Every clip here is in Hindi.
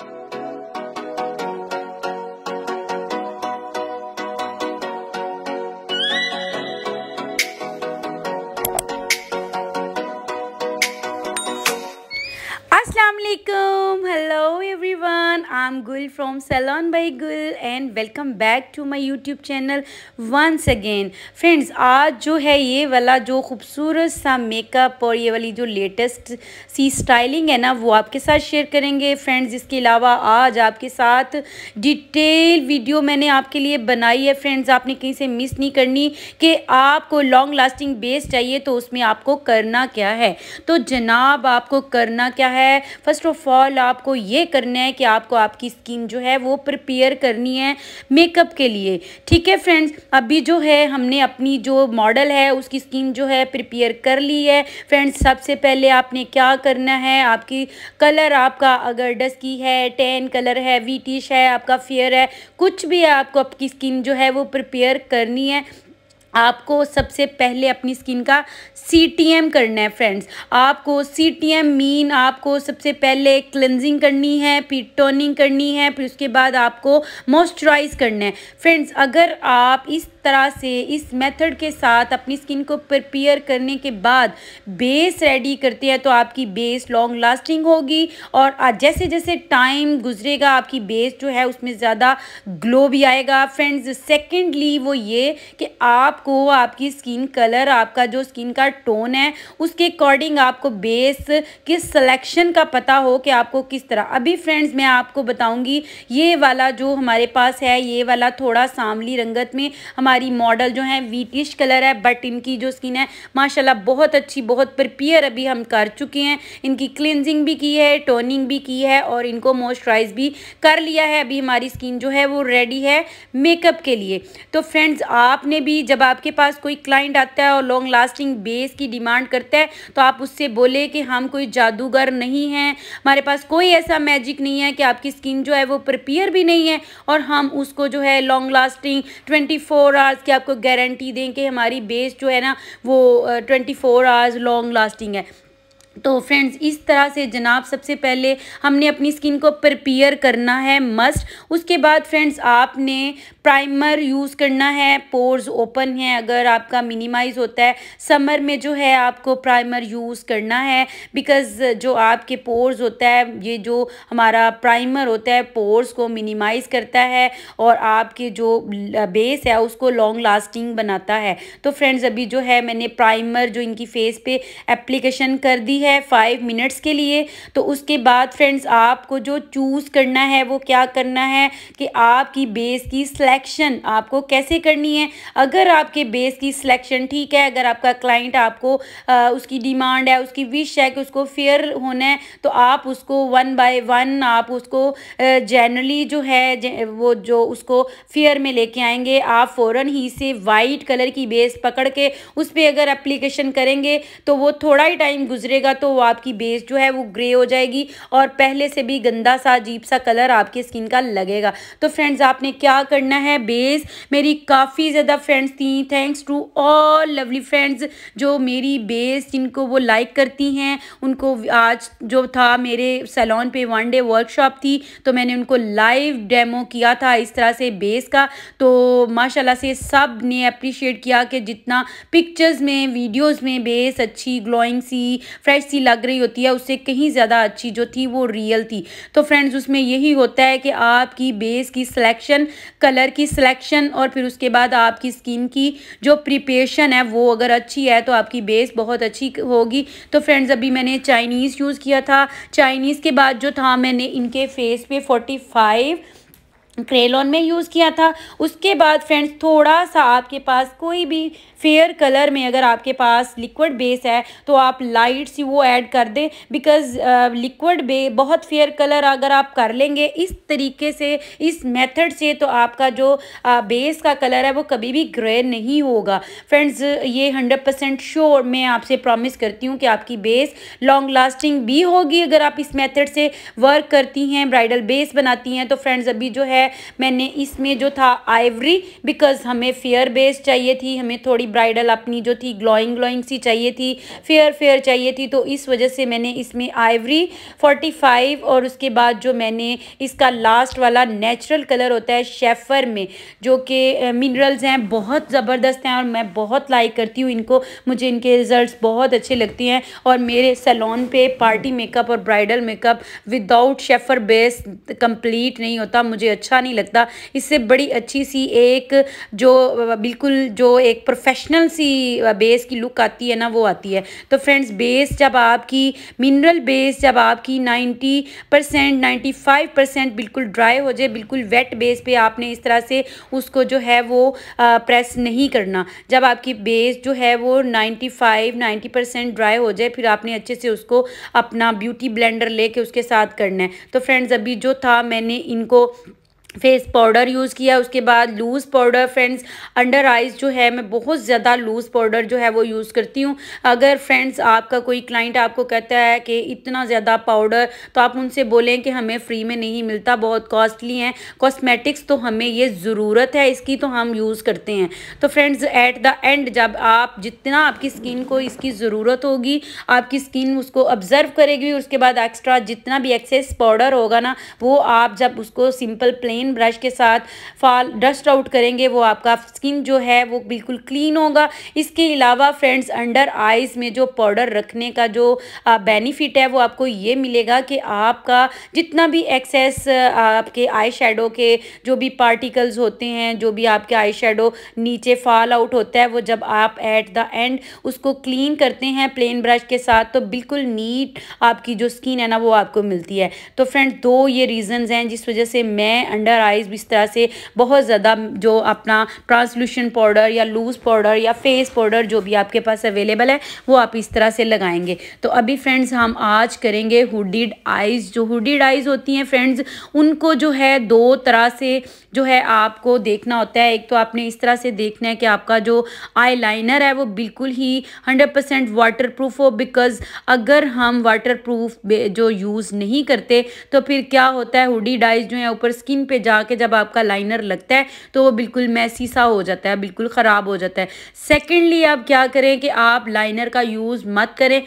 Thank you. Gul from from by Gul and welcome back to my YouTube YouTube channel once friends आज जो है ये वाला जो खूबसूरत सा मेकअप और ये वाली जो लेटेस्ट सी स्टाइलिंग है ना वो आपके साथ शेयर करेंगे फ्रेंड्स इसके अलावा आज आपके साथ डिटेल वीडियो मैंने आपके लिए बनाई है फ्रेंड्स आपने कहीं से मिस नहीं करनी कि आपको लॉन्ग लास्टिंग बेस चाहिए तो उसमें आपको करना क्या है तो जनाब आपको करना क्या है फ़र्स्ट ऑफ ऑल आपको ये करना है कि आपको आपकी स्किन जो है वो प्रिपेयर करनी है मेकअप के लिए ठीक है फ्रेंड्स अभी जो है हमने अपनी जो मॉडल है उसकी स्किन जो है प्रिपेयर कर ली है फ्रेंड्स सबसे पहले आपने क्या करना है आपकी कलर आपका अगर डस्की है टेन कलर है वीटिश है आपका फेयर है कुछ भी है आपको आपकी स्किन जो है वो प्रिपेयर करनी है आपको सबसे पहले अपनी स्किन का सी टी एम करना है फ्रेंड्स आपको सी टी एम मीन आपको सबसे पहले क्लेंजिंग करनी है फिर टोनिंग करनी है फिर उसके बाद आपको मॉइस्चराइज करना है फ्रेंड्स अगर आप इस तरह से इस मेथड के साथ अपनी स्किन को प्रिपेयर करने के बाद बेस रेडी करते हैं तो आपकी बेस लॉन्ग लास्टिंग होगी और जैसे जैसे टाइम गुजरेगा आपकी बेस जो है उसमें ज़्यादा ग्लो भी आएगा फ्रेंड्स सेकेंडली वो ये कि आपको आपकी स्किन कलर आपका जो स्किन का टोन है उसके अकॉर्डिंग आपको बेस किस सलेक्शन का पता हो कि आपको किस तरह अभी फ्रेंड्स मैं आपको बताऊँगी ये वाला जो हमारे पास है ये वाला थोड़ा सांवली रंगत में हमारे हमारी मॉडल जो है वीटिश कलर है बट इनकी जो स्किन है माशाल्लाह बहुत अच्छी बहुत प्रिपेयर अभी हम कर चुके हैं इनकी क्लिनजिंग भी की है टोनिंग भी की है और इनको मॉइस्चराइज भी कर लिया है अभी हमारी स्किन जो है वो रेडी है मेकअप के लिए तो फ्रेंड्स आपने भी जब आपके पास कोई क्लाइंट आता है और लॉन्ग लास्टिंग बेस की डिमांड करता है तो आप उससे बोले कि हम कोई जादूगर नहीं हैं हमारे पास कोई ऐसा मैजिक नहीं है कि आपकी स्किन जो है वो प्रिपेयर भी नहीं है और हम उसको जो है long lasting twenty four hours की आपको गारंटी दें कि हमारी बेस जो है ना वो twenty four hours long lasting है तो फ्रेंड्स इस तरह से जनाब सबसे पहले हमने अपनी स्किन को प्रिपेयर करना है मस्ट उसके बाद फ्रेंड्स आपने प्राइमर यूज़ करना है पोर्स ओपन है अगर आपका मिनिमाइज होता है समर में जो है आपको प्राइमर यूज़ करना है बिकॉज़ जो आपके पोर्स होता है ये जो हमारा प्राइमर होता है पोर्स को मिनिमाइज़ करता है और आपके जो बेस है उसको लॉन्ग लास्टिंग बनाता है तो फ्रेंड्स अभी जो है मैंने प्राइमर जो इनकी फेस पे एप्लीकेशन कर दी है है फाइव मिनट्स के लिए तो उसके बाद फ्रेंड्स आपको जो चूज़ करना है वो क्या करना है कि आपकी बेस की सिलेक्शन आपको कैसे करनी है अगर आपके बेस की सिलेक्शन ठीक है अगर आपका क्लाइंट आपको आ, उसकी डिमांड है उसकी विश है कि उसको फेयर होना है तो आप उसको वन बाय वन आप उसको जनरली जो है वो जो उसको फेयर में लेके आएंगे आप फ़ौरन ही से वाइट कलर की बेस पकड़ के उस पर अगर एप्लीकेशन करेंगे तो वो थोड़ा ही टाइम गुजरेगा तो आपकी बेस जो है वो ग्रे हो जाएगी और पहले से भी गंदा सा अजीब सा कलर आपकी स्किन का लगेगा तो फ्रेंड्स आपने क्या करना है बेस मेरी काफ़ी ज़्यादा फ्रेंड्स थी thanks to all lovely friends जो मेरी बेस जिनको वो लाइक करती हैं उनको आज जो था मेरे सैलॉन पे वन डे वर्कशॉप थी तो मैंने उनको लाइव डेमो किया था इस तरह से बेस का तो माशाल्लाह से सब ने अप्रिशिएट किया कि जितना पिक्चर्स में वीडियोस में बेस अच्छी ग्लोइंग सी फ्रेश जैसी लग रही होती है उससे कहीं ज़्यादा अच्छी जो थी वो रियल थी तो फ्रेंड्स उसमें यही होता है कि आपकी बेस की सिलेक्शन कलर की सिलेक्शन और फिर उसके बाद आपकी स्किन की जो प्रिपेशन है वो अगर अच्छी है तो आपकी बेस बहुत अच्छी होगी तो फ्रेंड्स अभी मैंने चाइनीज़ यूज़ किया था चाइनीज़ के बाद जो था मैंने इनके फेस पे फोर्टी फाइव क्रेलॉन में यूज़ किया था उसके बाद फ्रेंड्स थोड़ा सा आपके पास कोई भी फेयर कलर में अगर आपके पास लिक्विड बेस है तो आप लाइट्स वो ऐड कर दें बिकॉज लिक्विड बे बहुत फेयर कलर अगर आप कर लेंगे इस तरीके से इस मेथड से तो आपका जो बेस uh, का कलर है वो कभी भी ग्रे नहीं होगा फ्रेंड्स ये हंड्रेड परसेंट श्योर मैं आपसे प्रॉमिस करती हूँ कि आपकी बेस लॉन्ग लास्टिंग भी होगी अगर आप इस मेथड से वर्क करती हैं ब्राइडल बेस बनाती हैं तो फ्रेंड्स अभी जो है मैंने इसमें जो था आइवरी बिकॉज हमें फेयर बेस चाहिए थी हमें थोड़ी ब्राइडल अपनी जो थी ग्लोइंग ग्लोइंग सी चाहिए थी फेयर फेयर चाहिए थी तो इस वजह से मैंने इसमें आइवरी 45 और उसके बाद जो मैंने इसका लास्ट वाला नेचुरल कलर होता है शेफर में जो कि मिनरल्स हैं बहुत ज़बरदस्त हैं और मैं बहुत लाइक करती हूँ इनको मुझे इनके रिज़ल्ट बहुत अच्छे लगते हैं और मेरे सलोन पर पार्टी मेकअप और ब्राइडल मेकअप विदाउट शेफर बेस कम्प्लीट नहीं होता मुझे अच्छा नहीं लगता इससे बड़ी अच्छी सी एक जो बिल्कुल जो एक प्रोफेशन प्रोफेशनल सी बेस uh, की लुक आती है ना वो आती है तो फ्रेंड्स बेस जब आपकी मिनरल बेस जब आपकी 90 परसेंट नाइन्टी परसेंट बिल्कुल ड्राई हो जाए बिल्कुल वेट बेस पे आपने इस तरह से उसको जो है वो आ, uh, प्रेस नहीं करना जब आपकी बेस जो है वो 95 नाइन्टी परसेंट ड्राई हो जाए फिर आपने अच्छे से उसको अपना ब्यूटी ब्लेंडर ले उसके साथ करना है तो फ्रेंड्स अभी जो था मैंने इनको फेस पाउडर यूज़ किया उसके बाद loose powder friends under eyes जो है मैं बहुत ज़्यादा लूज़ पाउडर जो है वो यूज़ करती हूँ अगर फ्रेंड्स आपका कोई क्लाइंट आपको कहता है कि इतना ज़्यादा पाउडर तो आप उनसे बोलें कि हमें फ्री में नहीं मिलता बहुत कॉस्टली है कॉस्मेटिक्स तो हमें ये ज़रूरत है इसकी तो हम यूज़ करते हैं तो फ्रेंड्स एट द एंड जब आप जितना आपकी स्किन को इसकी ज़रूरत होगी आपकी स्किन उसको ऑब्ज़र्व करेगी उसके बाद एक्स्ट्रा जितना भी एक्सेस पाउडर होगा ना वो आप जब उसको सिंपल प्लेन मेन ब्रश के साथ फाल डस्ट आउट करेंगे वो आपका स्किन जो है वो बिल्कुल क्लीन होगा इसके अलावा फ्रेंड्स अंडर आइज़ में जो पाउडर रखने का जो बेनिफिट है वो आपको ये मिलेगा कि आपका जितना भी एक्सेस आपके आई शेडो के जो भी पार्टिकल्स होते हैं जो भी आपके आई शेडो नीचे फॉल आउट होता है वो जब आप एट द एंड उसको क्लीन करते हैं प्लेन ब्रश के साथ तो बिल्कुल नीट आपकी जो स्किन है ना वो आपको मिलती है तो फ्रेंड दो ये रीजंस हैं जिस वजह से मैं अंडर अंडर आइज इस तरह से बहुत ज़्यादा जो अपना ट्रांसलूशन पाउडर या लूज़ पाउडर या फेस पाउडर जो भी आपके पास अवेलेबल है वो आप इस तरह से लगाएंगे तो अभी फ्रेंड्स हम आज करेंगे हुडिड आइज़ जो हुडिड आइज़ होती हैं फ्रेंड्स उनको जो है दो तरह से जो है आपको देखना होता है एक तो आपने इस तरह से देखना है कि आपका जो आई लाइनर है वो बिल्कुल ही हंड्रेड परसेंट वाटर प्रूफ हो बिकॉज अगर हम वाटर प्रूफ जो यूज़ नहीं करते तो फिर क्या होता है हुडी डाइज जो है ऊपर स्किन पे जाके जब आपका लाइनर लगता है तो वो बिल्कुल मैसी सा हो जाता है बिल्कुल ख़राब हो जाता है सेकेंडली आप क्या करें कि आप लाइनर का यूज़ मत करें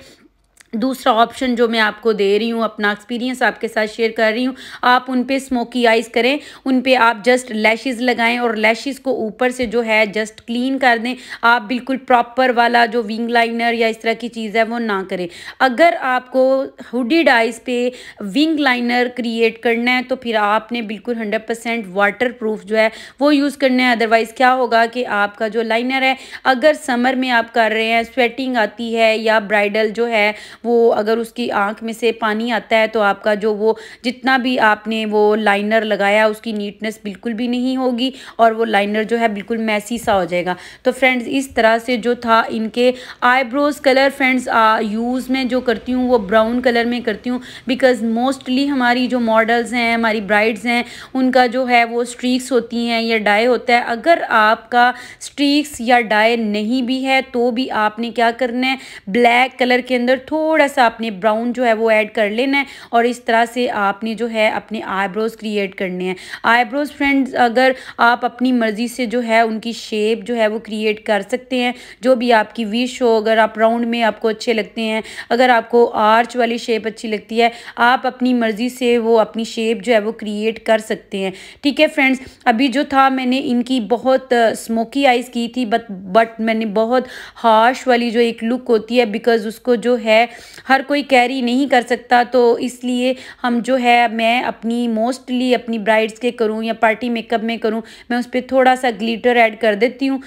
दूसरा ऑप्शन जो मैं आपको दे रही हूँ अपना एक्सपीरियंस आपके साथ शेयर कर रही हूँ आप उन पर स्मोकी आइज़ करें उन पर आप जस्ट लैशेस लगाएं और लैशेस को ऊपर से जो है जस्ट क्लीन कर दें आप बिल्कुल प्रॉपर वाला जो विंग लाइनर या इस तरह की चीज़ है वो ना करें अगर आपको हुडिड आइज़ पे विंग लाइनर क्रिएट करना है तो फिर आपने बिल्कुल हंड्रेड परसेंट वाटर प्रूफ जो है वो यूज़ करना है अदरवाइज़ क्या होगा कि आपका जो लाइनर है अगर समर में आप कर रहे हैं स्वेटिंग आती है या ब्राइडल जो है वो अगर उसकी आँख में से पानी आता है तो आपका जो वो जितना भी आपने वो लाइनर लगाया उसकी नीटनेस बिल्कुल भी नहीं होगी और वो लाइनर जो है बिल्कुल मैसी सा हो जाएगा तो फ्रेंड्स इस तरह से जो था इनके आईब्रोज़ कलर फ्रेंड्स यूज़ में जो करती हूँ वो ब्राउन कलर में करती हूँ बिकॉज़ मोस्टली हमारी जो मॉडल्स हैं हमारी ब्राइड्स हैं उनका जो है वो स्ट्रीक्स होती हैं या डाई होता है अगर आपका स्ट्रीक्स या डाई नहीं भी है तो भी आपने क्या करना है ब्लैक कलर के अंदर थोड़ा थोड़ा सा आपने ब्राउन जो है वो ऐड कर लेना है और इस तरह से आपने जो है अपने आईब्रोज़ क्रिएट करने हैं आईब्रोज़ फ्रेंड्स अगर आप अपनी मर्ज़ी से जो है उनकी शेप जो है वो क्रिएट कर सकते हैं जो भी आपकी विश हो अगर आप राउंड में आपको अच्छे लगते हैं अगर आपको आर्च वाली शेप अच्छी लगती है आप अपनी मर्ज़ी से वो अपनी शेप जो है वो क्रिएट कर सकते हैं ठीक है फ्रेंड्स अभी जो था मैंने इनकी बहुत स्मोकी आइज़ की थी बट बट मैंने बहुत हार्श वाली जो एक लुक होती है बिकॉज़ उसको जो है हर कोई कैरी नहीं कर सकता तो इसलिए हम जो है मैं अपनी मोस्टली अपनी ब्राइड्स के करूँ या पार्टी मेकअप में करूँ मैं उस पर थोड़ा सा ग्लीटर ऐड कर देती हूँ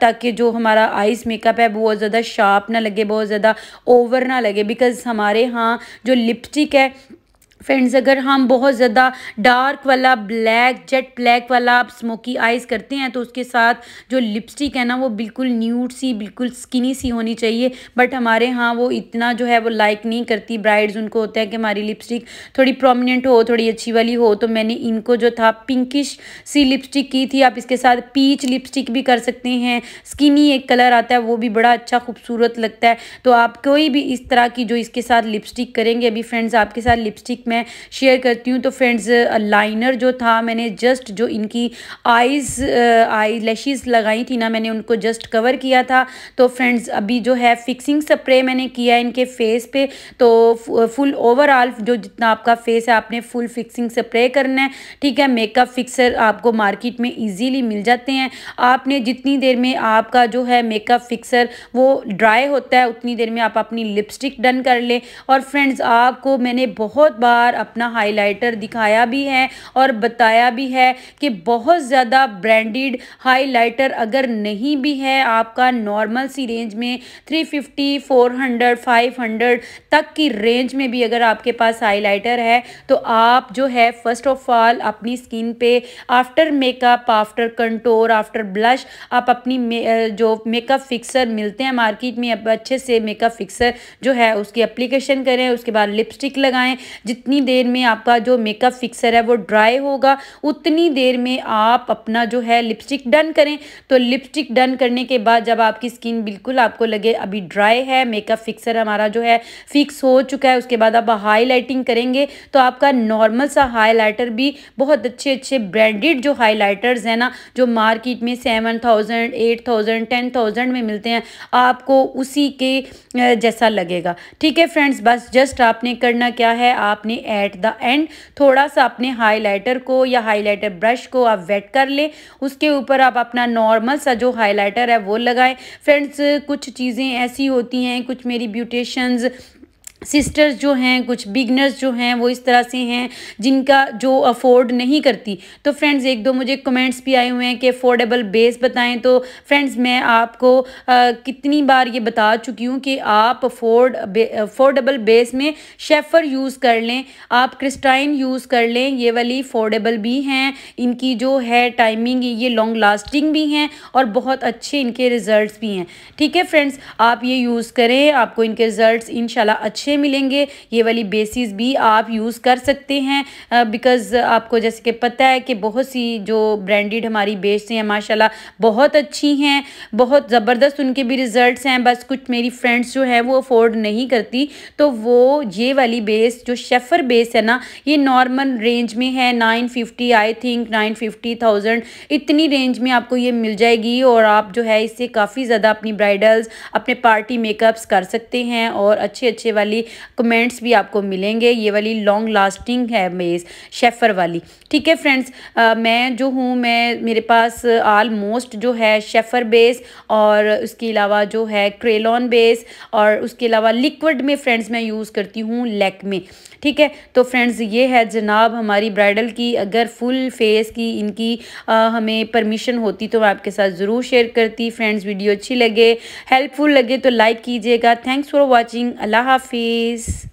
ताकि जो हमारा आइस मेकअप है बहुत ज़्यादा शार्प ना लगे बहुत ज़्यादा ओवर ना लगे बिकॉज़ हमारे यहाँ जो लिपस्टिक है फ्रेंड्स अगर हम बहुत ज़्यादा डार्क वाला ब्लैक जेट ब्लैक वाला आप स्मोकी आइज़ करते हैं तो उसके साथ जो लिपस्टिक है ना वो बिल्कुल न्यूट सी बिल्कुल स्किनी सी होनी चाहिए बट हमारे यहाँ वो इतना जो है वो लाइक नहीं करती ब्राइड्स उनको होता है कि हमारी लिपस्टिक थोड़ी प्रोमिनेंट हो थोड़ी अच्छी वाली हो तो मैंने इनको जो था पिंकिश सी लिपस्टिक की थी आप इसके साथ पीच लिपस्टिक भी कर सकते हैं स्किनी एक कलर आता है वो भी बड़ा अच्छा खूबसूरत लगता है तो आप कोई भी इस तरह की जो इसके साथ लिपस्टिक करेंगे अभी फ्रेंड्स आपके साथ लिपस्टिक मैं शेयर करती हूँ तो फ्रेंड्स लाइनर जो था मैंने जस्ट जो इनकी आइज़ आई लैशेज़ लगाई थी ना मैंने उनको जस्ट कवर किया था तो फ्रेंड्स अभी जो है फिक्सिंग स्प्रे मैंने किया है इनके फेस पे तो फुल ओवरऑल जो जितना आपका फेस है आपने फुल फिक्सिंग स्प्रे करना है ठीक है मेकअप फिक्सर आपको मार्केट में ईजीली मिल जाते हैं आपने जितनी देर में आपका जो है मेकअप फिक्सर वो ड्राई होता है उतनी देर में आप अपनी लिपस्टिक डन कर लें और फ्रेंड्स आपको मैंने बहुत बार बार अपना हाइलाइटर दिखाया भी है और बताया भी है कि बहुत ज़्यादा ब्रांडेड हाइलाइटर अगर नहीं भी है आपका नॉर्मल सी रेंज में 350, 400, 500 तक की रेंज में भी अगर आपके पास हाइलाइटर है तो आप जो है फर्स्ट ऑफ ऑल अपनी स्किन पे after makeup after contour after blush आप अपनी मे, जो मेकअप फिक्सर मिलते हैं मार्केट में अच्छे से मेकअप फिक्सर जो है उसकी अप्लीकेशन करें उसके बाद लिपस्टिक लगाएं जितनी जितनी देर में आपका जो मेकअप फिक्सर है वो ड्राई होगा उतनी देर में आप अपना जो है लिपस्टिक डन करें तो लिपस्टिक डन करने के बाद जब आपकी स्किन बिल्कुल आपको लगे अभी ड्राई है मेकअप फिक्सर हमारा जो है फिक्स हो चुका है उसके बाद आप हाईलाइटिंग करेंगे तो आपका नॉर्मल सा हाईलाइटर भी बहुत अच्छे अच्छे ब्रांडेड जो हाईलाइटर्स हैं ना जो मार्केट में seven thousand eight thousand ten thousand में मिलते हैं आपको उसी के जैसा लगेगा ठीक है फ्रेंड्स बस जस्ट आपने करना क्या है आपने एट द एंड थोड़ा सा अपने हाइलाइटर को या हाइलाइटर ब्रश को आप वेट कर ले उसके ऊपर आप अपना नॉर्मल सा जो हाइलाइटर है वो लगाएं फ्रेंड्स कुछ चीज़ें ऐसी होती हैं कुछ मेरी ब्यूटिशंस सिस्टर्स जो हैं कुछ बिगनर्स जो हैं वो इस तरह से हैं जिनका जो अफोर्ड नहीं करती तो फ्रेंड्स एक दो मुझे कमेंट्स भी आए हुए हैं कि अफोर्डेबल बेस बताएं तो फ्रेंड्स मैं आपको आ, कितनी बार ये बता चुकी हूँ कि आप अफोर्ड अफोर्डेबल बेस में शेफर यूज़ कर लें आप क्रिस्टाइन यूज़ कर लें ये वाली अफोर्डेबल भी हैं इनकी जो है टाइमिंग ये लॉन्ग लास्टिंग भी हैं और बहुत अच्छे इनके रिज़ल्ट भी हैं ठीक है फ्रेंड्स आप ये यूज़ करें आपको इनके रिज़ल्ट इन अच्छे अच्छे मिलेंगे ये वाली बेसिस भी आप यूज़ कर सकते हैं बिकॉज़ आपको जैसे कि पता है कि बहुत सी जो ब्रांडेड हमारी बेस हैं माशाला बहुत अच्छी हैं बहुत ज़बरदस्त उनके भी रिज़ल्ट हैं बस कुछ मेरी फ्रेंड्स जो है वो अफोर्ड नहीं करती तो वो ये वाली बेस जो शेफ़र बेस है ना ये नॉर्मल रेंज में है nine fifty I think nine fifty thousand इतनी रेंज में आपको ये मिल जाएगी और आप जो है इससे काफ़ी ज़्यादा अपनी ब्राइडल्स अपने पार्टी मेकअप्स कर सकते हैं और अच्छे अच्छे वाली कमेंट्स भी आपको मिलेंगे ये वाली लॉन्ग लास्टिंग है मेज़ शेफ़र वाली ठीक है फ्रेंड्स मैं जो हूँ मैं मेरे पास आलमोस्ट जो है शेफ़र बेस और उसके अलावा जो है क्रेलॉन बेस और उसके अलावा लिक्विड में फ्रेंड्स मैं यूज़ करती हूँ लेक में ठीक है तो फ्रेंड्स ये है जनाब हमारी ब्राइडल की अगर फुल फेस की इनकी आ, हमें परमिशन होती तो मैं आपके साथ ज़रूर शेयर करती फ्रेंड्स वीडियो अच्छी लगे हेल्पफुल लगे तो लाइक कीजिएगा थैंक्स फॉर वॉचिंग अल्लाह हाफिज़ please